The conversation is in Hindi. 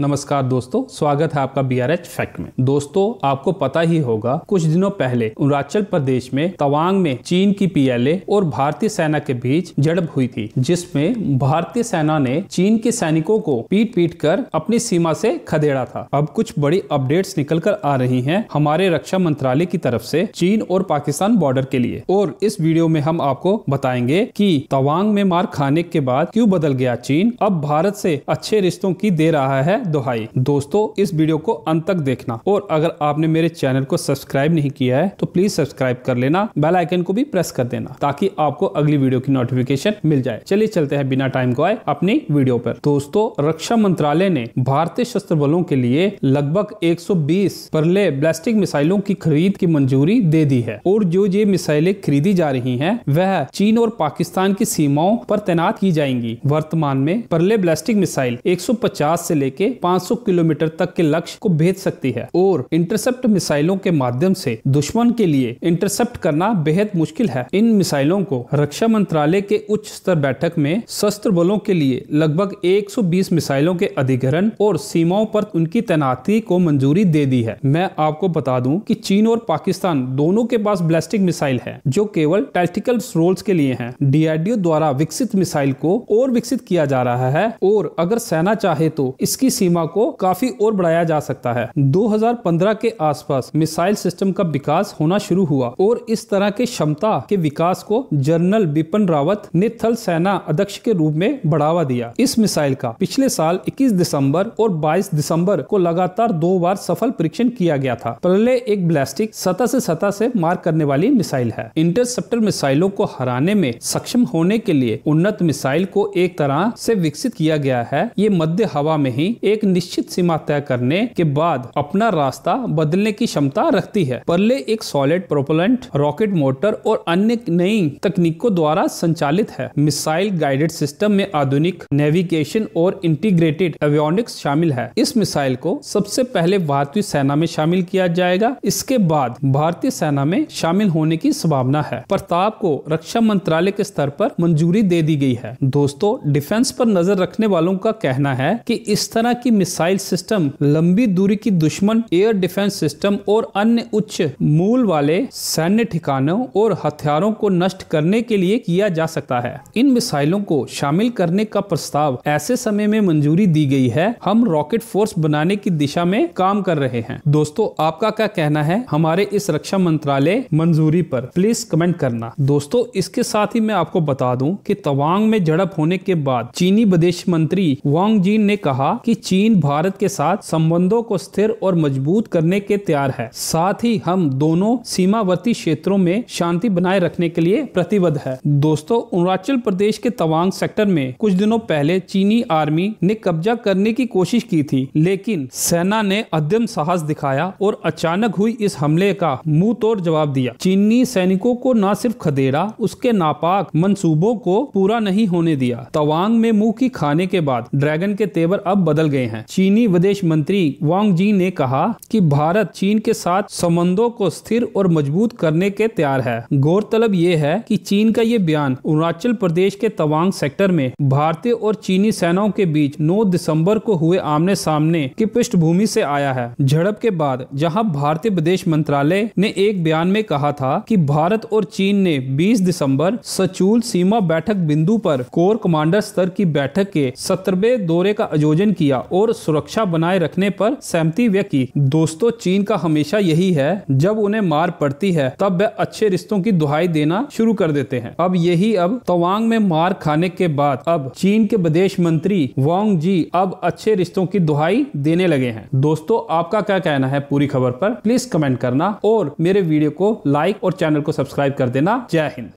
नमस्कार दोस्तों स्वागत है आपका बी आर एच फैक्ट में दोस्तों आपको पता ही होगा कुछ दिनों पहले अरुणाचल प्रदेश में तवांग में चीन की पीएलए और भारतीय सेना के बीच झड़प हुई थी जिसमें भारतीय सेना ने चीन के सैनिकों को पीट पीट कर अपनी सीमा से खदेड़ा था अब कुछ बड़ी अपडेट्स निकल कर आ रही है हमारे रक्षा मंत्रालय की तरफ से चीन और पाकिस्तान बॉर्डर के लिए और इस वीडियो में हम आपको बताएंगे की तवांग में मार खाने के बाद क्यूँ बदल गया चीन अब भारत से अच्छे रिश्तों की दे रहा है दोहाई दोस्तों इस वीडियो को अंत तक देखना और अगर आपने मेरे चैनल को सब्सक्राइब नहीं किया है तो प्लीज सब्सक्राइब कर लेना बेल आइकन को भी प्रेस कर देना ताकि आपको अगली वीडियो की नोटिफिकेशन मिल जाए चलिए चलते हैं बिना टाइम को आए अपनी वीडियो पर दोस्तों रक्षा मंत्रालय ने भारतीय शस्त्र बलों के लिए लगभग 120 परले ब्लास्टिक मिसाइलों की खरीद की मंजूरी दे दी है और जो ये मिसाइलें खरीदी जा रही हैं वह चीन और पाकिस्तान की सीमाओं पर तैनात की जाएंगी वर्तमान में परले ब्लास्टिक मिसाइल 150 से लेके 500 किलोमीटर तक के लक्ष्य को भेज सकती है और इंटरसेप्ट मिसाइलों के माध्यम से दुश्मन के लिए इंटरसेप्ट करना बेहद मुश्किल है इन मिसाइलों को रक्षा मंत्रालय के उच्च स्तर बैठक में शस्त्र बलों के लिए लगभग 120 मिसाइलों के अधिग्रहण और सीमाओं पर उनकी तैनाती को मंजूरी दे दी है मैं आपको बता दूं कि चीन और पाकिस्तान दोनों के पास ब्लास्टिक मिसाइल है जो केवल टैक्टिकल रोल्स के लिए है डीआरडीओ द्वारा विकसित मिसाइल को और विकसित किया जा रहा है और अगर सेना चाहे तो इसकी सीमा को काफी और बढ़ाया जा सकता है 2015 के आसपास मिसाइल सिस्टम का विकास होना शुरू हुआ और इस तरह के क्षमता के विकास को जनरल बिपिन रावत ने थल सेना अध्यक्ष के रूप में बढ़ावा दिया इस मिसाइल का पिछले साल 21 दिसंबर और 22 दिसंबर को लगातार दो बार सफल परीक्षण किया गया था पहले एक ब्लास्टिक सतह से सतह से मार करने वाली मिसाइल है इंटरसेप्टर मिसाइलों को हराने में सक्षम होने के लिए उन्नत मिसाइल को एक तरह से विकसित किया गया है ये मध्य हवा में ही एक निश्चित सीमा तय करने के बाद अपना रास्ता बदलने की क्षमता रखती है परले एक सॉलिड प्रोपोलेंट रॉकेट मोटर और अन्य नई तकनीकों द्वारा संचालित है मिसाइल गाइडेड सिस्टम में आधुनिक नेविगेशन और इंटीग्रेटेड एवियोनिक्स शामिल है इस मिसाइल को सबसे पहले भारतीय सेना में शामिल किया जाएगा इसके बाद भारतीय सेना में शामिल होने की संभावना है प्रताप को रक्षा मंत्रालय के स्तर पर मंजूरी दे दी गई है दोस्तों डिफेंस पर नजर रखने वालों का कहना है कि इस तरह की मिसाइल सिस्टम लंबी दूरी की दुश्मन एयर डिफेंस सिस्टम और अन्य उच्च मूल वाले सैन्य ठिकानों और हथियारों को नष्ट करने के लिए किया जा सकता है इन मिसाइलों को शामिल करने का प्रस्ताव ऐसे समय में मंजूरी दी गई है हम रॉकेट फोर्स बनाने की दिशा में काम कर रहे हैं दोस्तों आपका क्या कहना है हमारे इस रक्षा मंत्रालय मंजूरी पर प्लीज कमेंट करना दोस्तों इसके साथ ही मैं आपको बता दूं कि तवांग में झड़प होने के बाद चीनी विदेश मंत्री वांग जी ने कहा कि चीन भारत के साथ संबंधों को स्थिर और मजबूत करने के तैयार है साथ ही हम दोनों सीमावर्ती क्षेत्रों में शांति बनाए रखने के लिए प्रतिबद्ध है दोस्तों अरुणाचल प्रदेश के तवांग सेक्टर में कुछ दिनों पहले चीनी आर्मी ने कब्जा करने की कोशिश की थी लेकिन सेना ने अध्यम साहस दिखाया और अचानक हुई इस हमले का मुंह तोड़ जवाब दिया चीनी सैनिकों को न सिर्फ खदेड़ा उसके नापाक मंसूबों को पूरा नहीं होने दिया तवांग में मुंह की खाने के बाद ड्रैगन के तेवर अब बदल गए गए हैं चीनी विदेश मंत्री वांग जी ने कहा कि भारत चीन के साथ संबंधों को स्थिर और मजबूत करने के तैयार है गौरतलब ये है कि चीन का ये बयान अरुणाचल प्रदेश के तवांग सेक्टर में भारतीय और चीनी सेनाओं के बीच 9 दिसंबर को हुए आमने सामने की पृष्ठभूमि से आया है झड़प के बाद जहां भारतीय विदेश मंत्रालय ने एक बयान में कहा था कि भारत और चीन ने 20 दिसंबर सचूल सीमा बैठक बिंदु पर कोर कमांडर स्तर की बैठक के सत्रहवे दौरे का आयोजन किया और सुरक्षा बनाए रखने पर सहमति व्यक्त की दोस्तों चीन का हमेशा यही है जब उन्हें मार पड़ती है तब वे अच्छे रिश्तों की दुहाई देना शुरू कर देते हैं अब यही अब तवांग में मार खाने के बाद अब चीन के विदेश मंत्री वांग जी अब अच्छे रिश्तों की दुहाई देने लगे हैं दोस्तों आपका क्या कहना है पूरी खबर पर प्लीज कमेंट करना और मेरे वीडियो को लाइक और चैनल को सब्सक्राइब कर देना जय हिंद